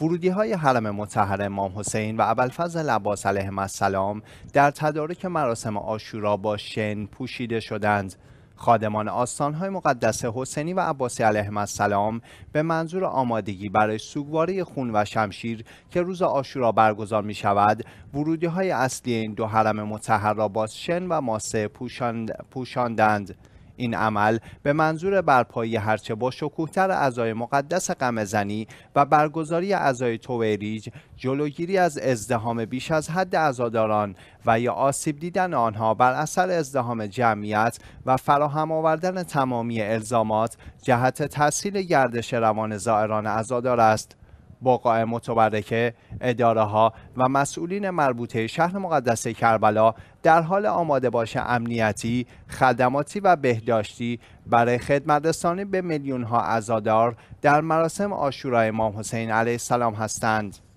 ورودی های حرم مطهر امام حسین و ابوالفضل عباس علیه السلام در تدارک مراسم آشورا با شن پوشیده شدند خادمان های مقدس حسینی و عباسی علیه السلام به منظور آمادگی برای سوگواری خون و شمشیر که روز آشورا برگزار می شود ورودی های اصلی این دو حرم متحر را با شن و ماسه پوشاندند این عمل به منظور برپایی هرچه با شکوهتر اعضای مقدس قمزنی و برگزاری اعضای توریج جلوگیری از ازدهام بیش از حد عزاداران و یا آسیب دیدن آنها بر اثر ازدهام جمعیت و فراهم آوردن تمامی الزامات جهت تحصیل گردش روان زائران عزادار است بقاع متبرکه اداره ها و مسئولین مربوطه شهر مقدس کربلا در حال آماده باش امنیتی، خدماتی و بهداشتی برای خدمت به میلیون ها عزادار در مراسم آشورای امام حسین علیه السلام هستند.